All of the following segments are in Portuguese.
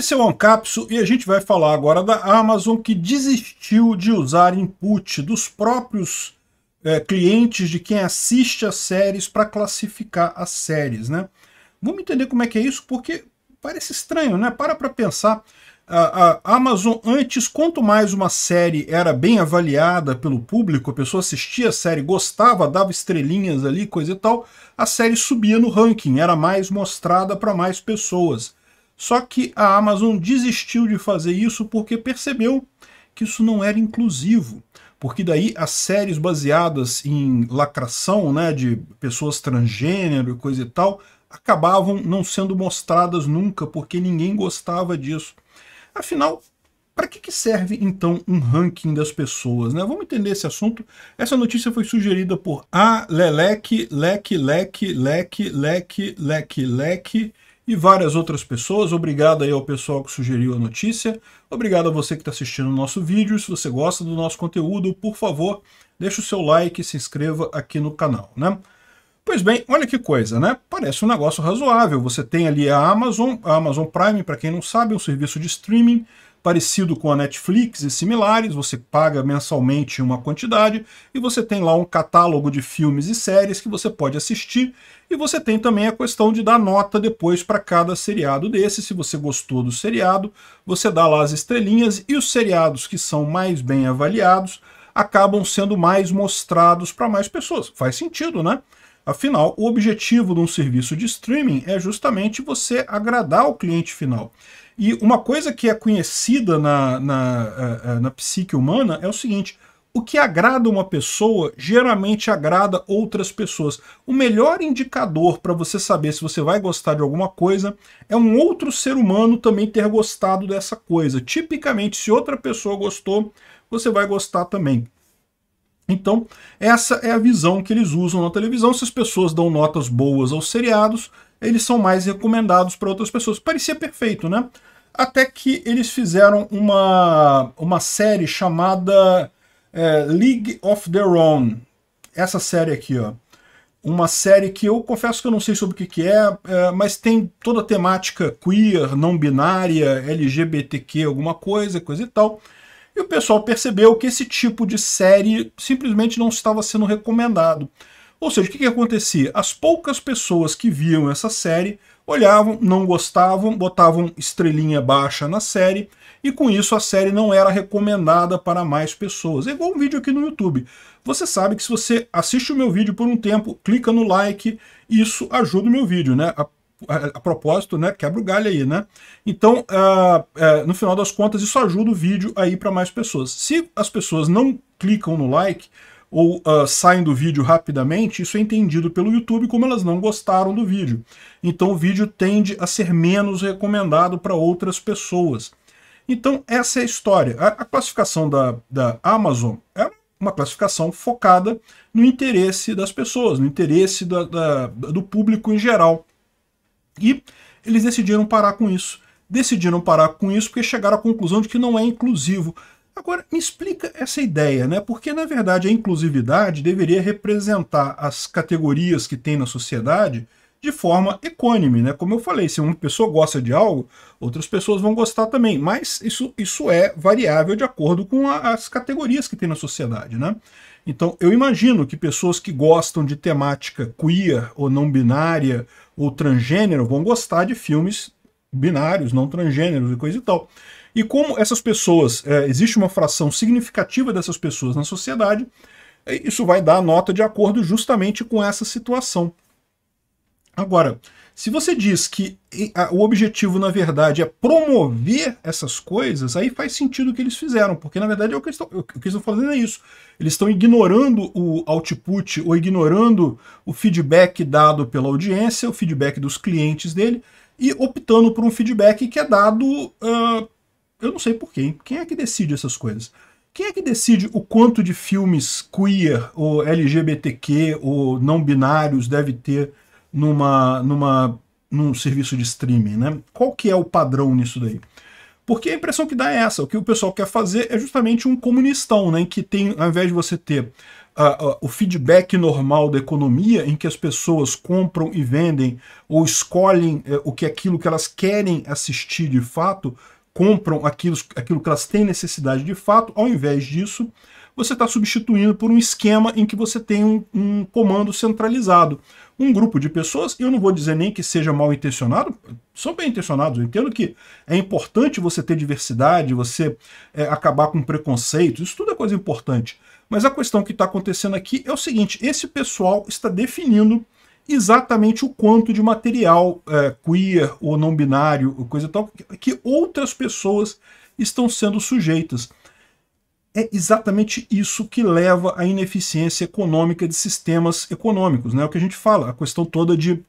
Esse é o Ancapso e a gente vai falar agora da Amazon que desistiu de usar input dos próprios é, clientes de quem assiste as séries para classificar as séries, né? Vamos entender como é que é isso, porque parece estranho, né? Para para pensar. A, a Amazon, antes, quanto mais uma série era bem avaliada pelo público, a pessoa assistia a série, gostava, dava estrelinhas ali, coisa e tal, a série subia no ranking, era mais mostrada para mais pessoas. Só que a Amazon desistiu de fazer isso porque percebeu que isso não era inclusivo. Porque daí as séries baseadas em lacração, né, de pessoas transgênero e coisa e tal, acabavam não sendo mostradas nunca, porque ninguém gostava disso. Afinal, para que, que, serve então um ranking das pessoas? Né? Vamos entender esse assunto. Essa notícia foi sugerida por A. Leleque, Leque, Leque, Leque, Leque, Leque, Leque, Leque e várias outras pessoas. Obrigado aí ao pessoal que sugeriu a notícia. Obrigado a você que está assistindo o nosso vídeo. Se você gosta do nosso conteúdo, por favor, deixe o seu like e se inscreva aqui no canal. Né? Pois bem, olha que coisa, né? Parece um negócio razoável. Você tem ali a Amazon, a Amazon Prime, para quem não sabe, é um serviço de streaming parecido com a Netflix e similares, você paga mensalmente uma quantidade e você tem lá um catálogo de filmes e séries que você pode assistir e você tem também a questão de dar nota depois para cada seriado desse, se você gostou do seriado, você dá lá as estrelinhas e os seriados que são mais bem avaliados acabam sendo mais mostrados para mais pessoas. Faz sentido, né? Afinal, o objetivo de um serviço de streaming é justamente você agradar o cliente final. E uma coisa que é conhecida na, na, eh, eh, na psique humana é o seguinte, o que agrada uma pessoa geralmente agrada outras pessoas. O melhor indicador para você saber se você vai gostar de alguma coisa é um outro ser humano também ter gostado dessa coisa. Tipicamente, se outra pessoa gostou, você vai gostar também. Então, essa é a visão que eles usam na televisão. Se as pessoas dão notas boas aos seriados, eles são mais recomendados para outras pessoas. Parecia perfeito, né? Até que eles fizeram uma, uma série chamada é, League of Their Own. Essa série aqui, ó. Uma série que eu confesso que eu não sei sobre o que, que é, é, mas tem toda a temática queer, não binária, LGBTQ, alguma coisa, coisa e tal. E o pessoal percebeu que esse tipo de série simplesmente não estava sendo recomendado. Ou seja, o que, que acontecia? As poucas pessoas que viam essa série olhavam, não gostavam, botavam estrelinha baixa na série, e com isso a série não era recomendada para mais pessoas. É igual um vídeo aqui no YouTube. Você sabe que se você assiste o meu vídeo por um tempo, clica no like, isso ajuda o meu vídeo, né? a, propósito, né, quebra o galho aí, né? Então, uh, uh, no final das contas, isso ajuda o vídeo aí para mais pessoas. Se as pessoas não clicam no like ou uh, saem do vídeo rapidamente, isso é entendido pelo YouTube como elas não gostaram do vídeo. Então o vídeo tende a ser menos recomendado para outras pessoas. Então essa é a história. A, a classificação da, da Amazon é uma classificação focada no interesse das pessoas, no interesse da, da, do público em geral. E eles decidiram parar com isso. Decidiram parar com isso porque chegaram à conclusão de que não é inclusivo. Agora, me explica essa ideia, né? Porque, na verdade, a inclusividade deveria representar as categorias que tem na sociedade de forma econômica, né? Como eu falei, se uma pessoa gosta de algo, outras pessoas vão gostar também, mas isso, isso é variável de acordo com a, as categorias que tem na sociedade, né? Então, eu imagino que pessoas que gostam de temática queer ou não binária ou transgênero vão gostar de filmes binários, não transgêneros e coisa e tal. E como essas pessoas, é, existe uma fração significativa dessas pessoas na sociedade, é, isso vai dar nota de acordo justamente com essa situação. Agora, se você diz que o objetivo, na verdade, é promover essas coisas, aí faz sentido o que eles fizeram, porque, na verdade, é o que eles estão fazendo é isso. Eles estão ignorando o output ou ignorando o feedback dado pela audiência, o feedback dos clientes dele, e optando por um feedback que é dado, uh, eu não sei por quem, quem é que decide essas coisas? Quem é que decide o quanto de filmes queer ou LGBTQ ou não binários deve ter numa, numa, num serviço de streaming, né? Qual que é o padrão nisso daí? Porque a impressão que dá é essa, o que o pessoal quer fazer é justamente um comunistão, né? Em que tem, ao invés de você ter Uh, uh, o feedback normal da economia, em que as pessoas compram e vendem ou escolhem uh, o que é aquilo que elas querem assistir de fato, compram aquilo, aquilo que elas têm necessidade de fato, ao invés disso, você está substituindo por um esquema em que você tem um, um, comando centralizado. Um grupo de pessoas, eu não vou dizer nem que seja mal intencionado, são bem intencionados, eu entendo que é importante você ter diversidade, você é, acabar com preconceitos, isso tudo é coisa importante. Mas a questão que está acontecendo aqui é o seguinte, esse pessoal está definindo exatamente o quanto de material é, queer ou não binário, coisa tal, que outras pessoas estão sendo sujeitas é exatamente isso que leva à ineficiência econômica de sistemas econômicos. Né? É o que a gente fala, a questão toda de,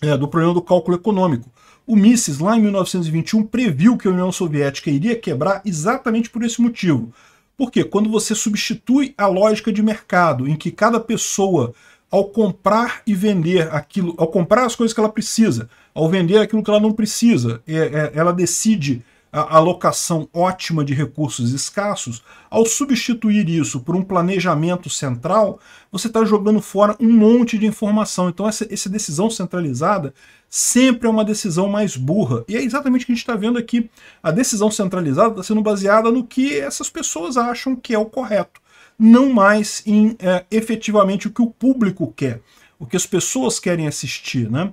é, do problema do cálculo econômico. O Mises, lá em 1921, previu que a União Soviética iria quebrar exatamente por esse motivo. Porque quando você substitui a lógica de mercado, em que cada pessoa, ao comprar e vender aquilo, ao comprar as coisas que ela precisa, ao vender aquilo que ela não precisa, é, é, ela decide a alocação ótima de recursos escassos, ao substituir isso por um planejamento central, você está jogando fora um monte de informação. Então, essa, essa decisão centralizada sempre é uma decisão mais burra. E é exatamente o que a gente está vendo aqui. A decisão centralizada está sendo baseada no que essas pessoas acham que é o correto, não mais em é, efetivamente o que o público quer, o que as pessoas querem assistir. Né?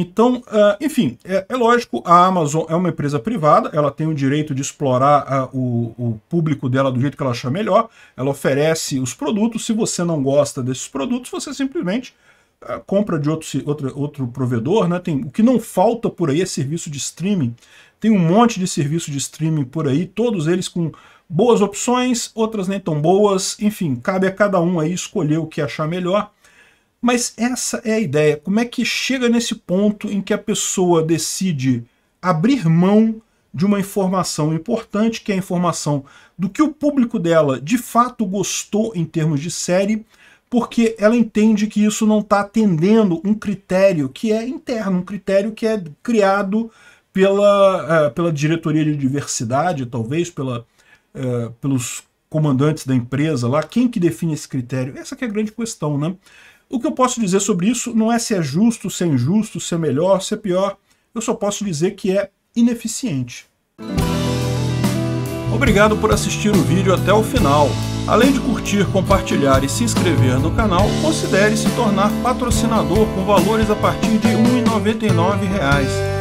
Então, ah, enfim, é, é, lógico, a Amazon é uma empresa privada, ela tem o direito de explorar ah, o, o, público dela do jeito que ela achar melhor, ela oferece os produtos, se você não gosta desses produtos, você simplesmente ah, compra de outro, outro, outro provedor, né? Tem, o que não falta por aí é serviço de streaming, tem um monte de serviço de streaming por aí, todos eles com boas opções, outras nem tão boas, enfim, cabe a cada um aí escolher o que achar melhor, mas essa é a ideia. Como é que chega nesse ponto em que a pessoa decide abrir mão de uma informação importante, que é a informação do que o público dela de fato gostou em termos de série, porque ela entende que isso não está atendendo um critério que é interno, um critério que é criado pela, uh, pela diretoria de diversidade, talvez, pela, uh, pelos comandantes da empresa lá. Quem que define esse critério? Essa é a grande questão, né? O que eu posso dizer sobre isso não é se é justo, se é injusto, se é melhor, se é pior. Eu só posso dizer que é ineficiente. Obrigado por assistir o vídeo até o final. Além de curtir, compartilhar e se inscrever no canal, considere se tornar patrocinador com valores a partir de R$ 1,99